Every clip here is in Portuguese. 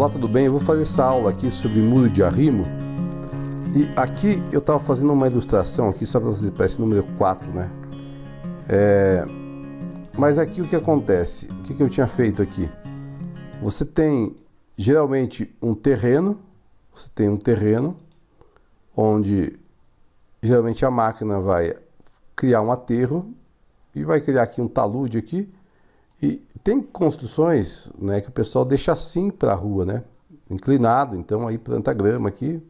Olá, tudo bem? Eu vou fazer essa aula aqui sobre muro de arrimo. E aqui eu estava fazendo uma ilustração aqui só para vocês, parece número 4, né? É... Mas aqui o que acontece? O que, que eu tinha feito aqui? Você tem geralmente um terreno, você tem um terreno onde geralmente a máquina vai criar um aterro e vai criar aqui um talude aqui e tem construções né, que o pessoal deixa assim para a rua, né? Inclinado, então aí planta grama aqui,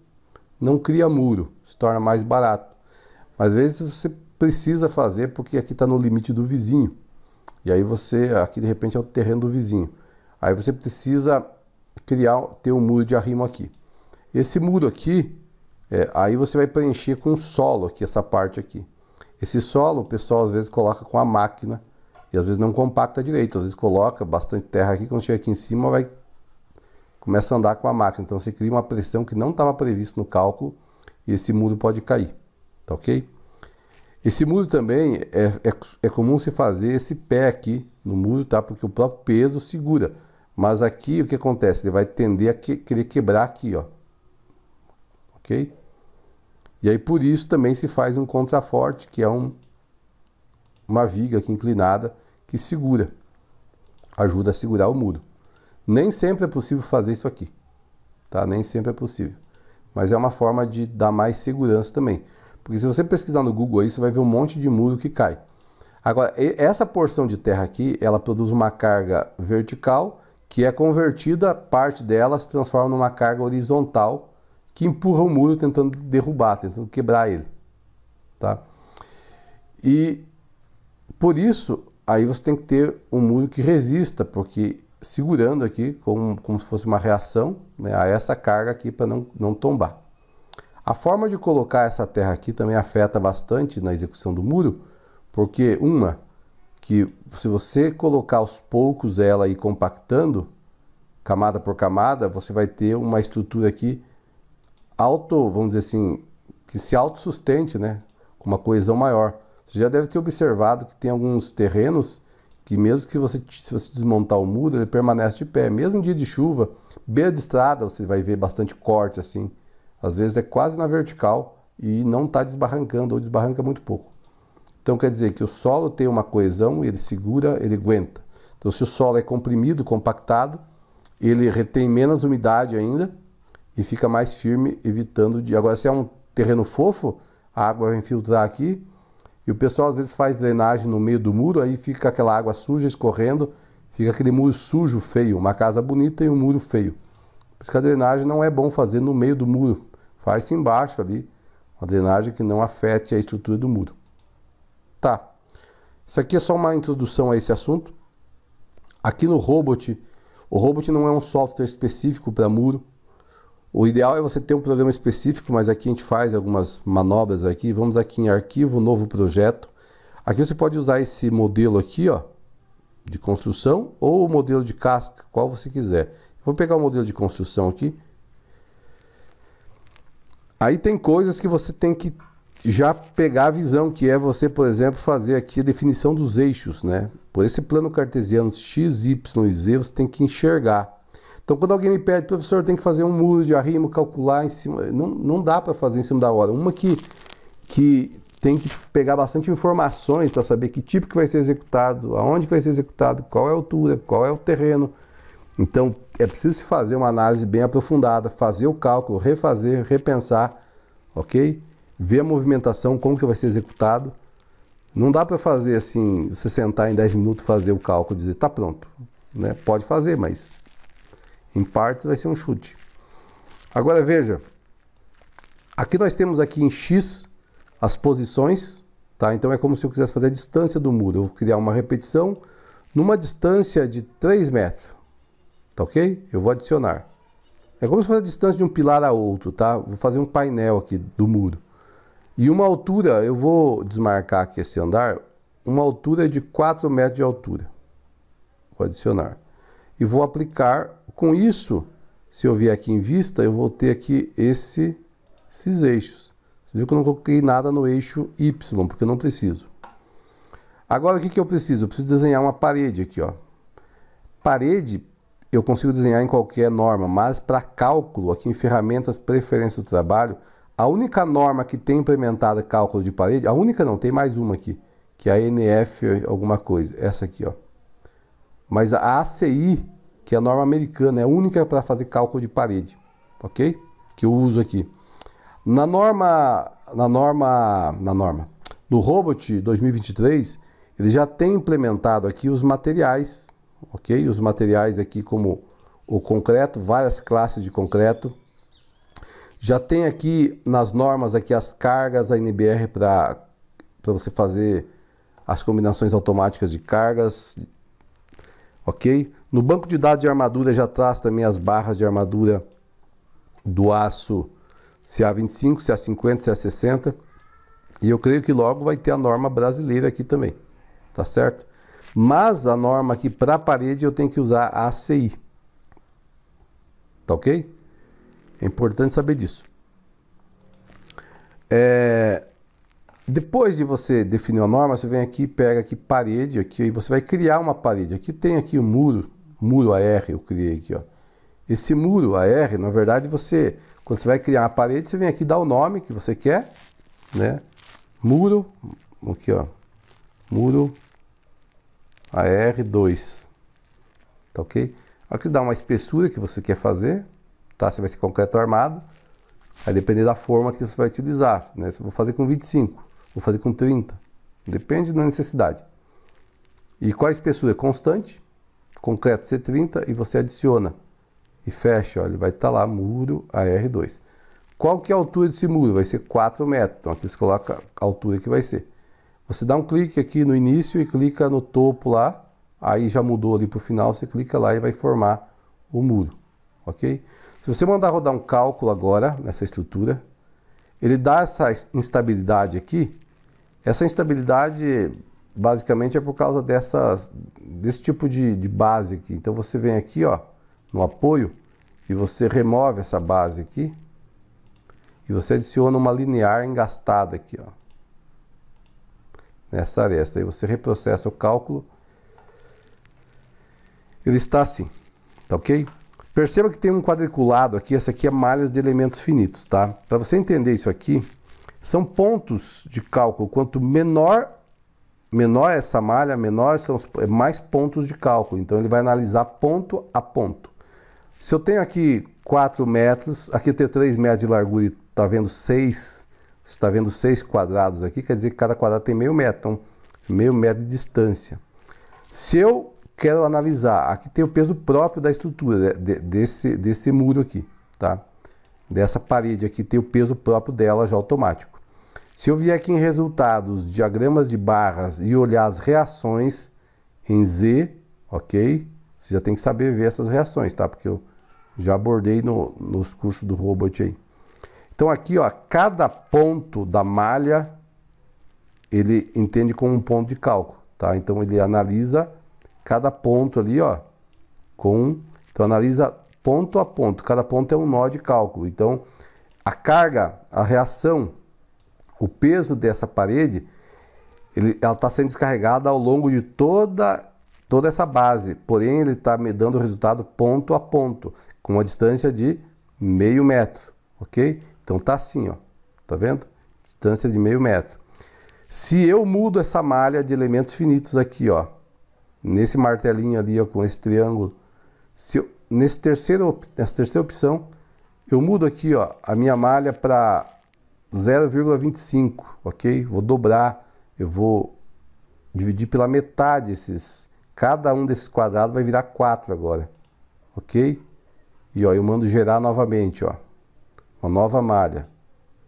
não cria muro, se torna mais barato. Mas às vezes você precisa fazer porque aqui está no limite do vizinho. E aí você, aqui de repente é o terreno do vizinho. Aí você precisa criar, ter um muro de arrimo aqui. Esse muro aqui, é, aí você vai preencher com solo aqui, essa parte aqui. Esse solo o pessoal às vezes coloca com a máquina e às vezes não compacta direito, às vezes coloca bastante terra aqui, quando chega aqui em cima vai começa a andar com a máquina. Então você cria uma pressão que não estava prevista no cálculo e esse muro pode cair, tá ok? Esse muro também é, é, é comum se fazer esse pé aqui no muro, tá? Porque o próprio peso segura. Mas aqui o que acontece? Ele vai tender a que, querer quebrar aqui, ó. Ok? E aí por isso também se faz um contraforte, que é um, uma viga aqui inclinada que segura, ajuda a segurar o muro. Nem sempre é possível fazer isso aqui, tá? Nem sempre é possível. Mas é uma forma de dar mais segurança também. Porque se você pesquisar no Google aí, você vai ver um monte de muro que cai. Agora, essa porção de terra aqui, ela produz uma carga vertical que é convertida, parte dela se transforma numa carga horizontal que empurra o muro tentando derrubar, tentando quebrar ele, tá? E por isso, aí você tem que ter um muro que resista, porque segurando aqui como, como se fosse uma reação né, a essa carga aqui para não, não tombar. A forma de colocar essa terra aqui também afeta bastante na execução do muro, porque uma que se você colocar aos poucos ela e compactando camada por camada, você vai ter uma estrutura aqui auto, vamos dizer assim, que se autossustente, né, com uma coesão maior. Você já deve ter observado que tem alguns terrenos que mesmo que você, se você desmontar o muro, ele permanece de pé. Mesmo em dia de chuva, beira de estrada, você vai ver bastante corte assim. Às vezes é quase na vertical e não está desbarrancando ou desbarranca muito pouco. Então quer dizer que o solo tem uma coesão, ele segura, ele aguenta. Então se o solo é comprimido, compactado, ele retém menos umidade ainda e fica mais firme, evitando de. Agora, se é um terreno fofo, a água vai infiltrar aqui, e o pessoal às vezes faz drenagem no meio do muro, aí fica aquela água suja escorrendo, fica aquele muro sujo, feio. Uma casa bonita e um muro feio. Por isso que a drenagem não é bom fazer no meio do muro. Faz-se embaixo ali, uma drenagem que não afete a estrutura do muro. Tá. Isso aqui é só uma introdução a esse assunto. Aqui no Robot, o Robot não é um software específico para muro. O ideal é você ter um programa específico, mas aqui a gente faz algumas manobras aqui. Vamos aqui em arquivo, novo projeto. Aqui você pode usar esse modelo aqui, ó, de construção ou o modelo de casca, qual você quiser. Vou pegar o modelo de construção aqui. Aí tem coisas que você tem que já pegar a visão, que é você, por exemplo, fazer aqui a definição dos eixos, né? Por esse plano cartesiano x, y e z, você tem que enxergar então, quando alguém me pede, professor, tem que fazer um muro de arrimo, calcular em cima. Não, não dá para fazer em cima da hora. Uma que, que tem que pegar bastante informações para saber que tipo que vai ser executado, aonde que vai ser executado, qual é a altura, qual é o terreno. Então, é preciso fazer uma análise bem aprofundada, fazer o cálculo, refazer, repensar, ok? Ver a movimentação, como que vai ser executado. Não dá para fazer assim, você sentar em 10 minutos, fazer o cálculo e dizer, tá pronto. Né? Pode fazer, mas em partes vai ser um chute. Agora veja, aqui nós temos aqui em X as posições, tá? Então é como se eu quisesse fazer a distância do muro. Eu vou criar uma repetição numa distância de 3 metros, tá ok? Eu vou adicionar. É como se fosse a distância de um pilar a outro, tá? Vou fazer um painel aqui do muro. E uma altura, eu vou desmarcar aqui esse andar, uma altura de 4 metros de altura. Vou adicionar. E vou aplicar com isso, se eu vier aqui em vista, eu vou ter aqui esse, esses eixos. Você viu que eu não coloquei nada no eixo Y, porque eu não preciso. Agora, o que, que eu preciso? Eu preciso desenhar uma parede aqui, ó. Parede, eu consigo desenhar em qualquer norma, mas para cálculo, aqui em ferramentas, preferência do trabalho, a única norma que tem implementada cálculo de parede, a única não, tem mais uma aqui, que é a NF alguma coisa, essa aqui, ó. Mas a ACI que é a norma americana, é a única para fazer cálculo de parede, ok? Que eu uso aqui. Na norma, na norma, na norma, no Robot 2023, ele já tem implementado aqui os materiais, ok? Os materiais aqui como o concreto, várias classes de concreto. Já tem aqui nas normas aqui as cargas, a NBR para você fazer as combinações automáticas de cargas, ok? No banco de dados de armadura já traz também as barras de armadura do aço CA25, CA50, CA60. E eu creio que logo vai ter a norma brasileira aqui também, tá certo? Mas a norma aqui para a parede eu tenho que usar a ACI. Tá ok? É importante saber disso. É... Depois de você definir a norma, você vem aqui, pega aqui parede, aqui, e você vai criar uma parede. Aqui tem aqui o um muro, muro AR eu criei aqui, ó. Esse muro AR, na verdade, você, quando você vai criar a parede, você vem aqui dar o nome que você quer, né? Muro, aqui, ó. Muro AR2. Tá ok? Aqui dá uma espessura que você quer fazer, tá? Se vai ser concreto armado. Aí depender da forma que você vai utilizar, né? Se eu vou fazer com 25, vou fazer com 30. Depende da necessidade. E qual a espessura? Constante, concreto C30 e você adiciona e fecha, ó, ele vai estar tá lá, muro AR2. Qual que é a altura desse muro? Vai ser 4 metros, então aqui você coloca a altura que vai ser. Você dá um clique aqui no início e clica no topo lá, aí já mudou ali para o final, você clica lá e vai formar o muro, ok? Se você mandar rodar um cálculo agora nessa estrutura, ele dá essa instabilidade aqui, essa instabilidade basicamente é por causa dessa, desse tipo de, de base aqui. Então você vem aqui, ó, no apoio, e você remove essa base aqui, e você adiciona uma linear engastada aqui, ó, nessa aresta. Aí você reprocessa o cálculo. Ele está assim, tá ok? Perceba que tem um quadriculado aqui, essa aqui é malhas de elementos finitos, tá? Para você entender isso aqui, são pontos de cálculo. Quanto menor menor essa malha, menor são os, é mais pontos de cálculo. Então ele vai analisar ponto a ponto. Se eu tenho aqui 4 metros, aqui eu tenho 3 metros de largura e está vendo 6, está vendo 6 quadrados aqui, quer dizer que cada quadrado tem meio metro, então meio metro de distância. Se eu quero analisar, aqui tem o peso próprio da estrutura, de, desse, desse muro aqui, tá? Dessa parede aqui tem o peso próprio dela já automático. Se eu vier aqui em resultados, diagramas de barras e olhar as reações em Z, ok? Você já tem que saber ver essas reações, tá? Porque eu já abordei no, nos cursos do robot aí. Então aqui, ó, cada ponto da malha ele entende como um ponto de cálculo, tá? Então ele analisa cada ponto ali, ó, com então analisa ponto a ponto. Cada ponto é um nó de cálculo. Então a carga, a reação o peso dessa parede, ele, ela está sendo descarregada ao longo de toda, toda essa base, porém ele está me dando o resultado ponto a ponto, com uma distância de meio metro, ok? Então tá assim, ó, tá vendo? Distância de meio metro. Se eu mudo essa malha de elementos finitos aqui, ó, nesse martelinho ali, ó, com esse triângulo, se eu, nesse terceiro, nessa terceira opção, eu mudo aqui, ó, a minha malha para 0,25, ok? Vou dobrar, eu vou dividir pela metade esses, cada um desses quadrados vai virar 4 agora, ok? E ó, eu mando gerar novamente, ó, uma nova malha.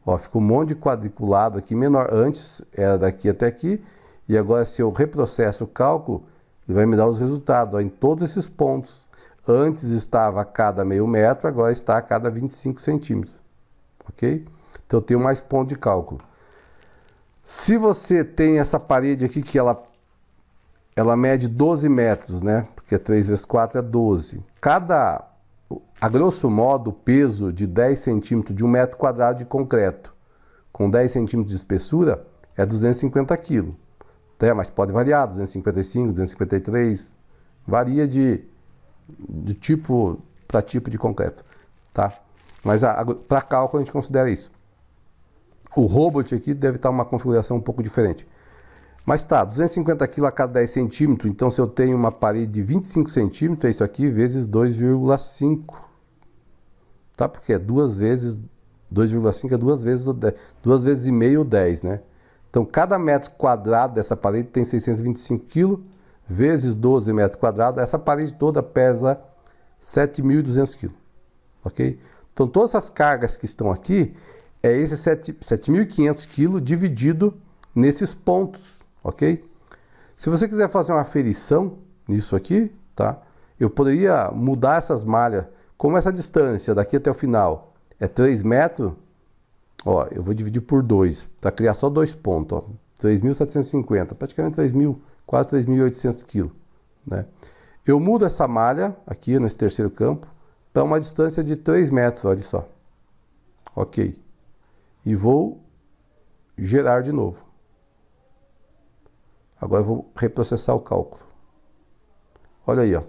Ó, ficou um monte de quadriculado aqui menor, antes era daqui até aqui, e agora se eu reprocesso o cálculo, ele vai me dar os resultados ó, em todos esses pontos. Antes estava a cada meio metro, agora está a cada 25 centímetros, ok? Então eu tenho mais ponto de cálculo. Se você tem essa parede aqui que ela, ela mede 12 metros, né? Porque 3 é vezes 4 é 12. Cada, a grosso modo, o peso de 10 centímetros de um metro quadrado de concreto com 10 centímetros de espessura é 250 quilos. Até, né? mas pode variar, 255, 253, varia de, de tipo para tipo de concreto, tá? Mas para cálculo a gente considera isso. O robot aqui deve estar uma configuração um pouco diferente. Mas tá, 250 kg a cada 10 centímetros, então se eu tenho uma parede de 25 centímetros, é isso aqui, vezes 2,5. Tá? Porque é duas vezes, 2,5 é duas vezes, duas vezes e meio 10, né? Então cada metro quadrado dessa parede tem 625 kg, vezes 12 metros quadrados, essa parede toda pesa 7.200 kg, ok? Então todas as cargas que estão aqui, é esse 7.500 kg dividido nesses pontos, ok? Se você quiser fazer uma aferição nisso aqui, tá? Eu poderia mudar essas malhas, como essa distância daqui até o final é 3 metros, ó, eu vou dividir por 2, para criar só dois pontos, ó, 3.750, praticamente 3.000, quase 3.800 kg, né? Eu mudo essa malha aqui nesse terceiro campo para uma distância de 3 metros, olha só. Ok e vou gerar de novo. Agora eu vou reprocessar o cálculo. Olha aí, ó.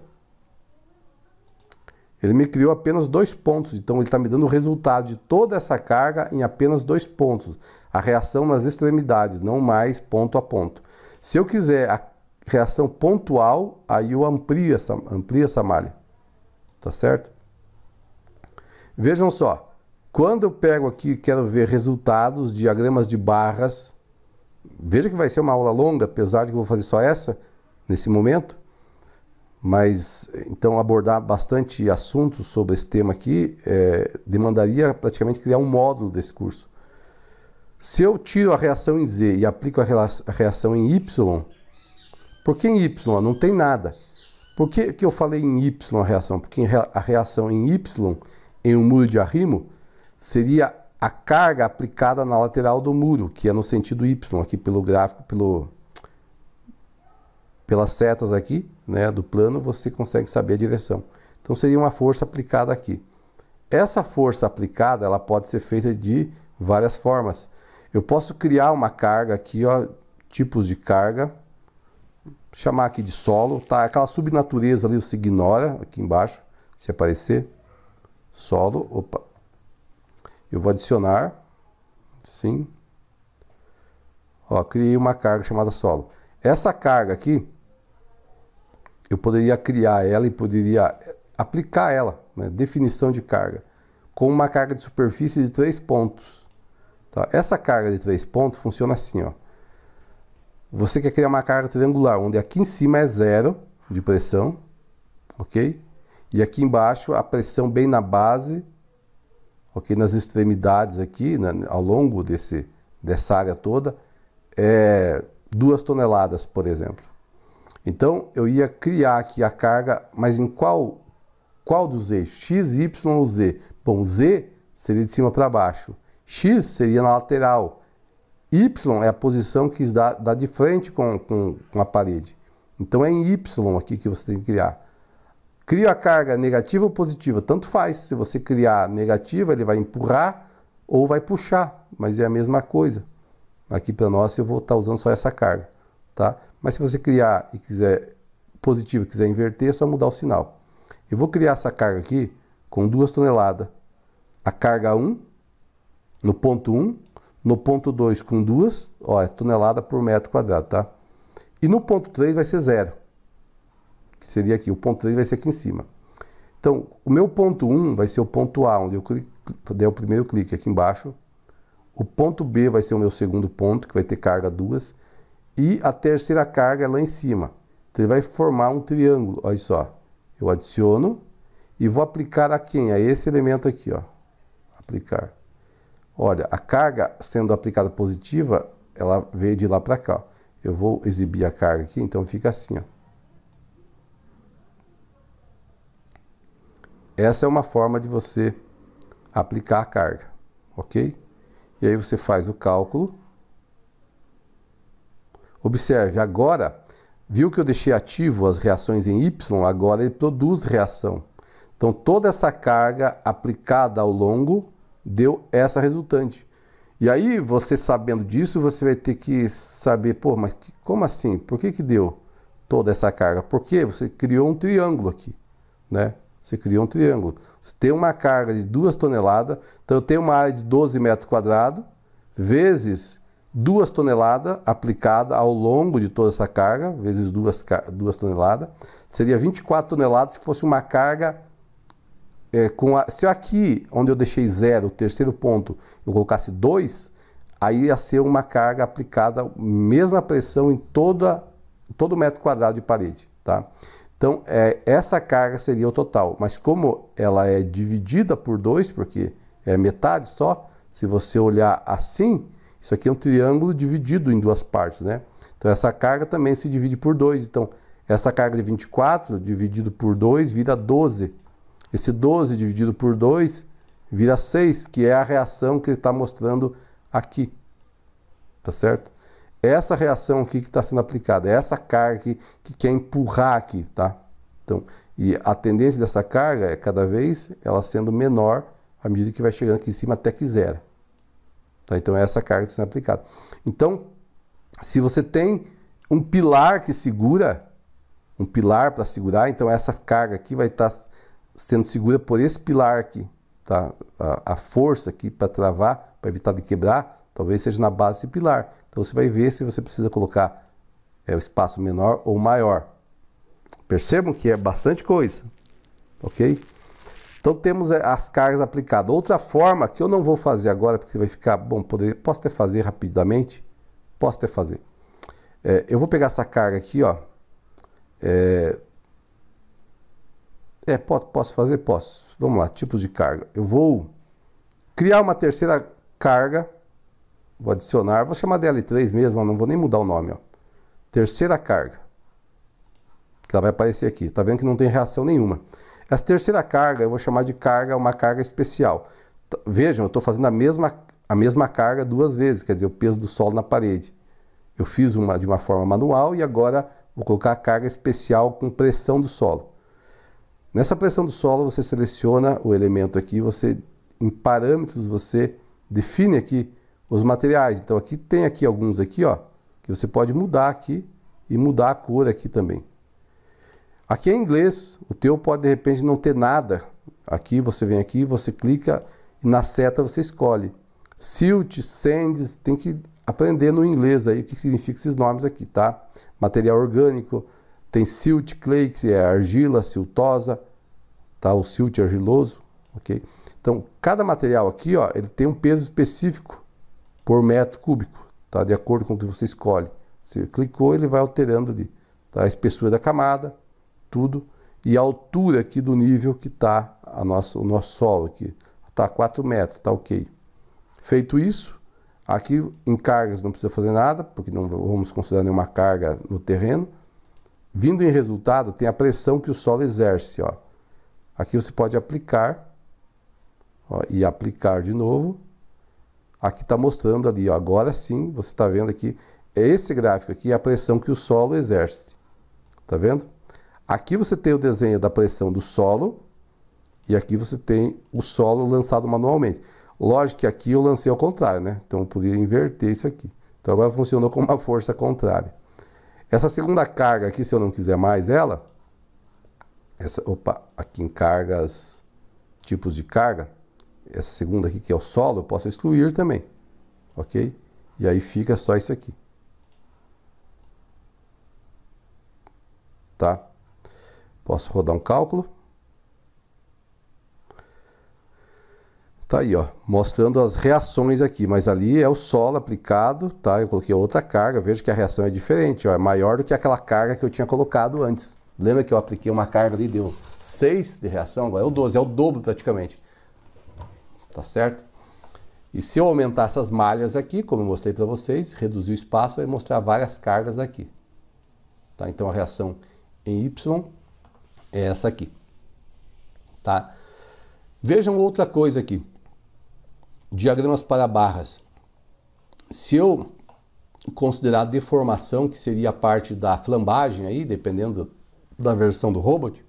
Ele me criou apenas dois pontos, então ele está me dando o resultado de toda essa carga em apenas dois pontos. A reação nas extremidades, não mais ponto a ponto. Se eu quiser a reação pontual, aí eu amplio essa, amplio essa malha. Tá certo? Vejam só. Quando eu pego aqui e quero ver resultados, diagramas de barras, veja que vai ser uma aula longa, apesar de que eu vou fazer só essa nesse momento, mas então abordar bastante assuntos sobre esse tema aqui é, demandaria praticamente criar um módulo desse curso. Se eu tiro a reação em Z e aplico a reação em Y, por que em Y? Não tem nada. Por que, que eu falei em Y a reação? Porque a reação em Y, em um muro de arrimo, seria a carga aplicada na lateral do muro, que é no sentido Y, aqui pelo gráfico, pelo, pelas setas aqui né, do plano, você consegue saber a direção. Então seria uma força aplicada aqui. Essa força aplicada ela pode ser feita de várias formas. Eu posso criar uma carga aqui, ó, tipos de carga, chamar aqui de solo, tá? Aquela subnatureza ali você ignora aqui embaixo, se aparecer, solo, opa, eu vou adicionar, sim. Ó, criei uma carga chamada solo. Essa carga aqui, eu poderia criar ela e poderia eh, aplicar ela, né? definição de carga, com uma carga de superfície de três pontos. Tá? Essa carga de três pontos funciona assim, ó. Você quer criar uma carga triangular, onde aqui em cima é zero de pressão, ok? E aqui embaixo a pressão bem na base ok? Nas extremidades aqui, né, ao longo desse, dessa área toda, é duas toneladas, por exemplo. Então, eu ia criar aqui a carga, mas em qual, qual dos eixos? X, Y ou Z? Bom, Z seria de cima para baixo. X seria na lateral. Y é a posição que dá, dá de frente com, com, com a parede. Então, é em Y aqui que você tem que criar. Crio a carga negativa ou positiva, tanto faz. Se você criar negativa, ele vai empurrar ou vai puxar, mas é a mesma coisa. Aqui para nós eu vou estar tá usando só essa carga, tá? Mas se você criar e quiser positivo, quiser inverter, é só mudar o sinal. Eu vou criar essa carga aqui com 2 toneladas. A carga 1 no ponto 1, no ponto 2 com 2, ó, é tonelada por metro quadrado, tá? E no ponto 3 vai ser zero que seria aqui. O ponto 3 vai ser aqui em cima. Então, o meu ponto 1 vai ser o ponto A, onde eu clico, der o primeiro clique aqui embaixo. O ponto B vai ser o meu segundo ponto, que vai ter carga 2. E a terceira carga é lá em cima. Então, ele vai formar um triângulo. Olha só. Eu adiciono e vou aplicar a quem? A esse elemento aqui, ó. Aplicar. Olha, a carga sendo aplicada positiva, ela veio de lá para cá. Eu vou exibir a carga aqui, então fica assim, ó. Essa é uma forma de você aplicar a carga, ok? E aí você faz o cálculo. Observe, agora, viu que eu deixei ativo as reações em Y, agora ele produz reação. Então toda essa carga aplicada ao longo deu essa resultante. E aí, você sabendo disso, você vai ter que saber, pô, mas como assim? Por que, que deu toda essa carga? Porque você criou um triângulo aqui, né? Você cria um triângulo. Você tem uma carga de 2 toneladas, então eu tenho uma área de 12 metros quadrados, vezes 2 toneladas aplicada ao longo de toda essa carga, vezes 2, 2 toneladas, seria 24 toneladas se fosse uma carga é, com a, se aqui, onde eu deixei zero, o terceiro ponto, eu colocasse 2, aí ia ser uma carga aplicada, mesma pressão em toda, todo metro quadrado de parede. Tá? Então, é, essa carga seria o total. Mas como ela é dividida por dois, porque é metade só, se você olhar assim, isso aqui é um triângulo dividido em duas partes, né? Então, essa carga também se divide por dois. Então, essa carga de 24 dividido por 2 vira 12. Esse 12 dividido por 2 vira 6, que é a reação que ele está mostrando aqui. Tá certo? É essa reação aqui que está sendo aplicada, é essa carga que, que quer empurrar aqui, tá? Então, e a tendência dessa carga é cada vez ela sendo menor à medida que vai chegando aqui em cima até que zero. Tá? Então, é essa carga que está sendo aplicada. Então, se você tem um pilar que segura, um pilar para segurar, então essa carga aqui vai estar tá sendo segura por esse pilar aqui, tá? A, a força aqui para travar, para evitar de quebrar, Talvez seja na base pilar. Então você vai ver se você precisa colocar é, o espaço menor ou maior. Percebam que é bastante coisa, ok? Então temos é, as cargas aplicadas. Outra forma que eu não vou fazer agora, porque vai ficar, bom, poder, posso até fazer rapidamente, posso até fazer. É, eu vou pegar essa carga aqui, ó. É, é posso, posso fazer? Posso. Vamos lá, tipos de carga. Eu vou criar uma terceira carga Vou adicionar, vou chamar de L3 mesmo, não vou nem mudar o nome. Ó. Terceira carga. Ela vai aparecer aqui. Tá vendo que não tem reação nenhuma. Essa terceira carga eu vou chamar de carga, uma carga especial. T Vejam, eu estou fazendo a mesma, a mesma carga duas vezes, quer dizer, o peso do solo na parede. Eu fiz uma de uma forma manual e agora vou colocar a carga especial com pressão do solo. Nessa pressão do solo, você seleciona o elemento aqui, você em parâmetros você define aqui os materiais. Então aqui tem aqui alguns aqui, ó, que você pode mudar aqui e mudar a cor aqui também. Aqui é inglês, o teu pode de repente não ter nada. Aqui você vem aqui, você clica e na seta você escolhe. Silt, Sands, tem que aprender no inglês aí o que significa esses nomes aqui, tá? Material orgânico, tem silt, clay, que é argila, siltosa, tá? O silt argiloso, ok? Então, cada material aqui, ó, ele tem um peso específico por metro cúbico, tá? de acordo com o que você escolhe. Você clicou, ele vai alterando ali tá? a espessura da camada, tudo, e a altura aqui do nível que está o nosso solo aqui. Está 4 metros, tá ok. Feito isso, aqui em cargas não precisa fazer nada, porque não vamos considerar nenhuma carga no terreno. Vindo em resultado, tem a pressão que o solo exerce. Ó. Aqui você pode aplicar ó, e aplicar de novo Aqui está mostrando ali, ó, agora sim, você está vendo aqui, é esse gráfico aqui, a pressão que o solo exerce. Está vendo? Aqui você tem o desenho da pressão do solo e aqui você tem o solo lançado manualmente. Lógico que aqui eu lancei ao contrário, né? Então eu poderia inverter isso aqui. Então agora funcionou com uma força contrária. Essa segunda carga aqui, se eu não quiser mais ela, essa, opa, aqui em cargas, tipos de carga, essa segunda aqui, que é o solo, eu posso excluir também. Ok? E aí fica só isso aqui. Tá? Posso rodar um cálculo. Tá aí, ó, mostrando as reações aqui, mas ali é o solo aplicado, tá? Eu coloquei outra carga, veja que a reação é diferente, ó, é maior do que aquela carga que eu tinha colocado antes. Lembra que eu apliquei uma carga ali, deu 6 de reação, agora é o 12, é o dobro praticamente tá certo? E se eu aumentar essas malhas aqui, como eu mostrei para vocês, reduzir o espaço, vai mostrar várias cargas aqui. Tá? Então a reação em Y é essa aqui. Tá? Vejam outra coisa aqui. Diagramas para barras. Se eu considerar a deformação, que seria a parte da flambagem aí, dependendo da versão do robot,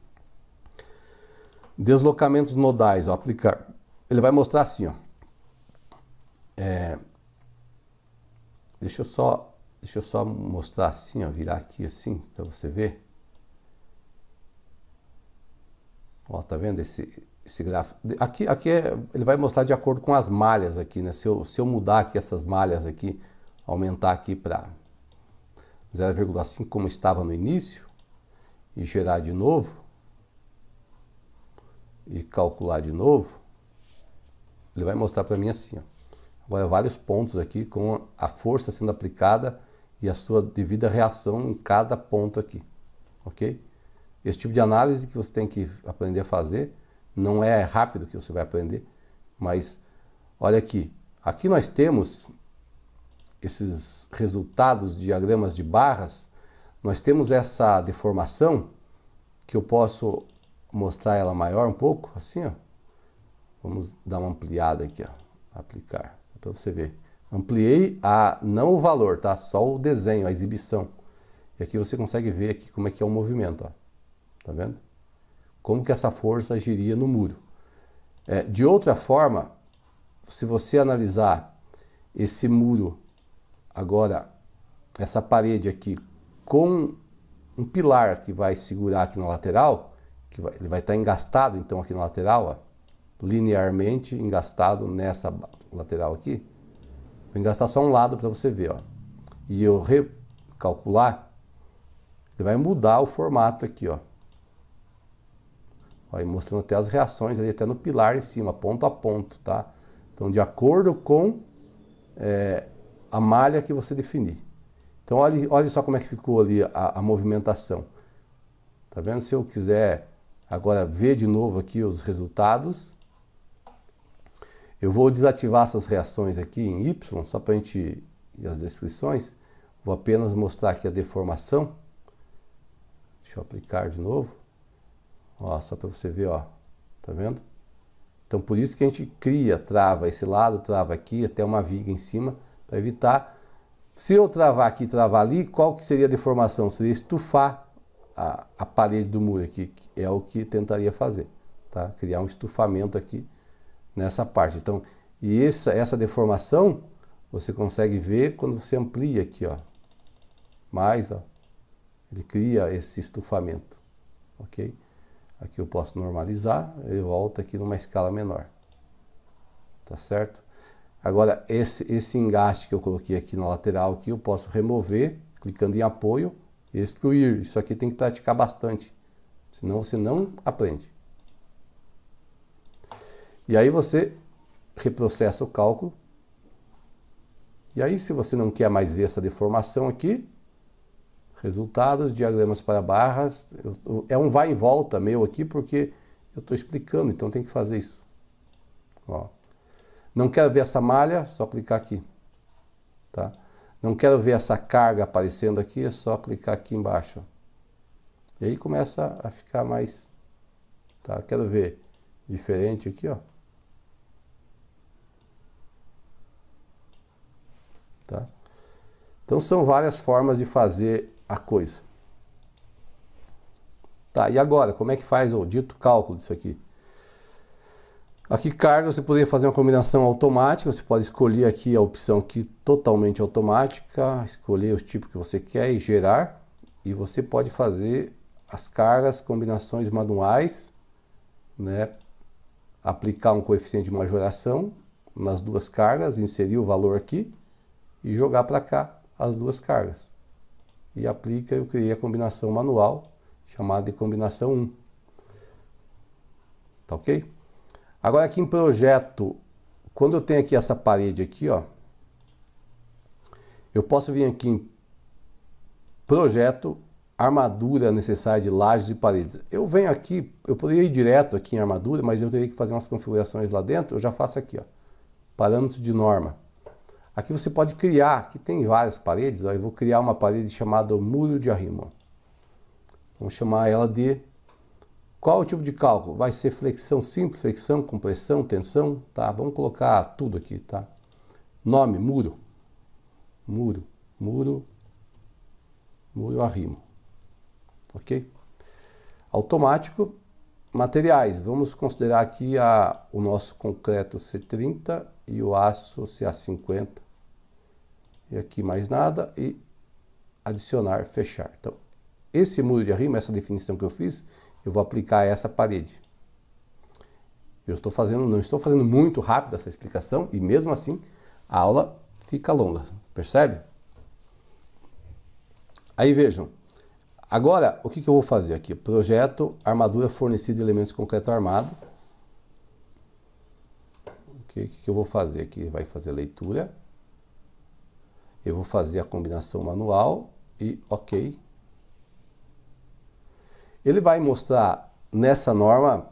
deslocamentos nodais, ao aplicar ele vai mostrar assim, ó. É, deixa eu só deixa eu só mostrar assim, ó, virar aqui assim para você ver. Ó, tá vendo esse esse gráfico? Aqui aqui é, ele vai mostrar de acordo com as malhas aqui, né? Se eu, se eu mudar aqui essas malhas aqui, aumentar aqui para 0,5 como estava no início e gerar de novo e calcular de novo, ele vai mostrar para mim assim, ó. Agora vários pontos aqui com a força sendo aplicada e a sua devida reação em cada ponto aqui, ok? Esse tipo de análise que você tem que aprender a fazer não é rápido que você vai aprender, mas olha aqui, aqui nós temos esses resultados de diagramas de barras, nós temos essa deformação que eu posso mostrar ela maior um pouco, assim, ó. Vamos dar uma ampliada aqui, ó. Aplicar, só para você ver. Ampliei a, não o valor, tá? Só o desenho, a exibição. E aqui você consegue ver aqui como é que é o movimento, ó. Tá vendo? Como que essa força agiria no muro. É, de outra forma, se você analisar esse muro agora, essa parede aqui, com um pilar que vai segurar aqui na lateral, que vai, ele vai estar tá engastado então aqui na lateral, ó, linearmente engastado nessa lateral aqui. Vou engastar só um lado para você ver, ó. E eu recalcular, ele vai mudar o formato aqui, ó. Aí mostrando até as reações ali, até no pilar em cima, ponto a ponto, tá? Então, de acordo com é, a malha que você definir. Então, olha, olha só como é que ficou ali a, a movimentação. Tá vendo? Se eu quiser agora ver de novo aqui os resultados, eu vou desativar essas reações aqui em Y, só para a gente ir às descrições. Vou apenas mostrar aqui a deformação. Deixa eu aplicar de novo. Ó, só para você ver, ó. Tá vendo? Então por isso que a gente cria, trava esse lado, trava aqui, até uma viga em cima, para evitar. Se eu travar aqui e travar ali, qual que seria a deformação? Seria estufar a, a parede do muro aqui, é o que tentaria fazer, tá? Criar um estufamento aqui nessa parte. Então, e essa, essa deformação você consegue ver quando você amplia aqui, ó. Mais, ó. Ele cria esse estufamento, ok? Aqui eu posso normalizar, e volta aqui numa escala menor. Tá certo? Agora, esse, esse engaste que eu coloquei aqui na lateral, aqui, eu posso remover, clicando em apoio, e excluir. Isso aqui tem que praticar bastante, senão você não aprende. E aí você reprocessa o cálculo. E aí, se você não quer mais ver essa deformação aqui, resultados, diagramas para barras, eu, é um vai e volta meu aqui, porque eu estou explicando, então tem que fazer isso. Ó. Não quero ver essa malha, só clicar aqui. Tá? Não quero ver essa carga aparecendo aqui, é só clicar aqui embaixo. E aí começa a ficar mais... Tá? Quero ver diferente aqui, ó. Tá? Então são várias formas de fazer a coisa. Tá, e agora, como é que faz o dito cálculo disso aqui? Aqui carga você poderia fazer uma combinação automática, você pode escolher aqui a opção que totalmente automática, escolher o tipo que você quer e gerar, e você pode fazer as cargas, combinações manuais, né? aplicar um coeficiente de majoração nas duas cargas, inserir o valor aqui, e jogar para cá as duas cargas. E aplica, eu criei a combinação manual, chamada de combinação 1. Tá ok? Agora aqui em projeto, quando eu tenho aqui essa parede aqui, ó, eu posso vir aqui em projeto, armadura necessária de lajes e paredes. Eu venho aqui, eu poderia ir direto aqui em armadura, mas eu teria que fazer umas configurações lá dentro, eu já faço aqui, ó, parâmetro de norma. Aqui você pode criar, que tem várias paredes, ó, eu vou criar uma parede chamada muro de arrimo. Vamos chamar ela de... Qual é o tipo de cálculo? Vai ser flexão simples, flexão, compressão, tensão, tá? Vamos colocar tudo aqui, tá? Nome, muro. Muro, muro, muro arrimo. Ok? Automático. Materiais, vamos considerar aqui a, o nosso concreto C30 e o aço CA50 e aqui mais nada, e adicionar, fechar. Então, esse muro de arrimo, essa definição que eu fiz, eu vou aplicar a essa parede. Eu estou fazendo, não estou fazendo muito rápido essa explicação, e mesmo assim, a aula fica longa, percebe? Aí vejam, agora o que, que eu vou fazer aqui? Projeto, armadura fornecida de elementos de concreto armado. O que, que eu vou fazer aqui? Vai fazer leitura. Eu vou fazer a combinação manual e OK. Ele vai mostrar nessa norma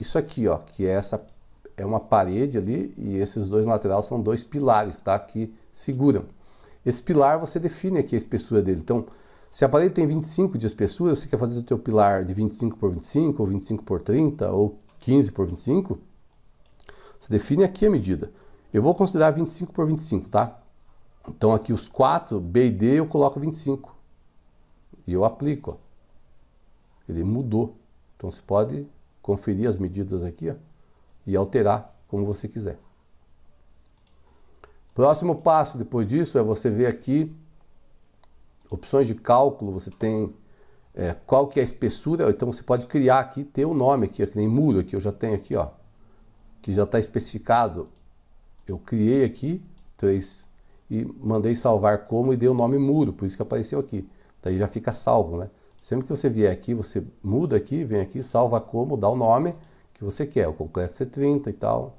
isso aqui, ó, que é essa é uma parede ali e esses dois laterais são dois pilares, tá, que seguram. Esse pilar você define aqui a espessura dele. Então, se a parede tem 25 de espessura, você quer fazer o teu pilar de 25 por 25 ou 25 por 30 ou 15 por 25, você define aqui a medida. Eu vou considerar 25 por 25, tá? Então aqui os 4, B e D, eu coloco 25. E eu aplico. Ó. Ele mudou. Então você pode conferir as medidas aqui ó, e alterar como você quiser. Próximo passo depois disso é você ver aqui opções de cálculo, você tem é, qual que é a espessura, então você pode criar aqui, ter o um nome aqui, ó, que nem muro aqui, eu já tenho aqui, ó, que já está especificado. Eu criei aqui, 3 e mandei salvar como e dei o nome muro, por isso que apareceu aqui. Daí já fica salvo, né? Sempre que você vier aqui, você muda aqui, vem aqui, salva como, dá o nome que você quer, o completo C30 e tal.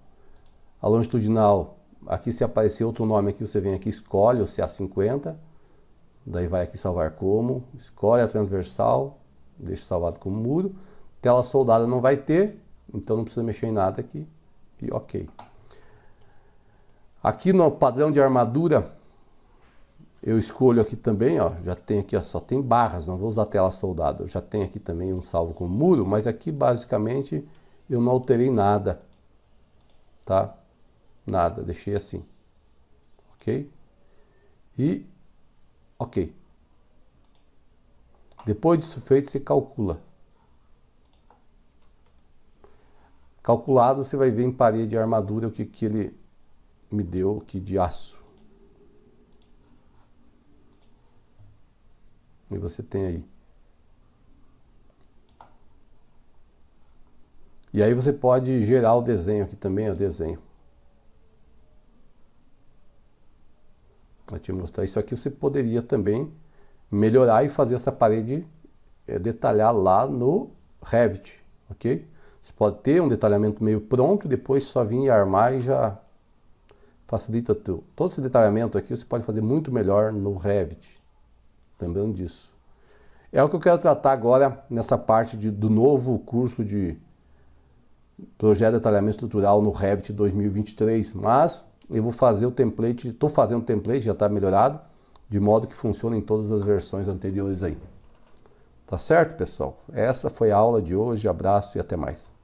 A longitudinal, aqui se aparecer outro nome aqui, você vem aqui, escolhe o CA50, daí vai aqui salvar como, escolhe a transversal, deixa salvado como muro. Tela soldada não vai ter, então não precisa mexer em nada aqui e ok. Aqui no padrão de armadura, eu escolho aqui também, ó, já tem aqui, ó, só tem barras, não vou usar tela soldada. Eu já tem aqui também um salvo com muro, mas aqui basicamente eu não alterei nada, tá? Nada, deixei assim, ok? E, ok. Depois disso feito, você calcula. Calculado, você vai ver em parede de armadura o que, que ele me deu que de aço. E você tem aí. E aí você pode gerar o desenho aqui também, o desenho. Vou te mostrar. Isso aqui você poderia também melhorar e fazer essa parede é, detalhar lá no Revit, ok? Você pode ter um detalhamento meio pronto, depois só vir armar e já facilita teu. Todo esse detalhamento aqui você pode fazer muito melhor no Revit. Lembrando disso. É o que eu quero tratar agora nessa parte de, do novo curso de projeto de detalhamento estrutural no Revit 2023, mas eu vou fazer o template, estou fazendo o template, já está melhorado, de modo que funcione em todas as versões anteriores aí. Tá certo, pessoal? Essa foi a aula de hoje, abraço e até mais.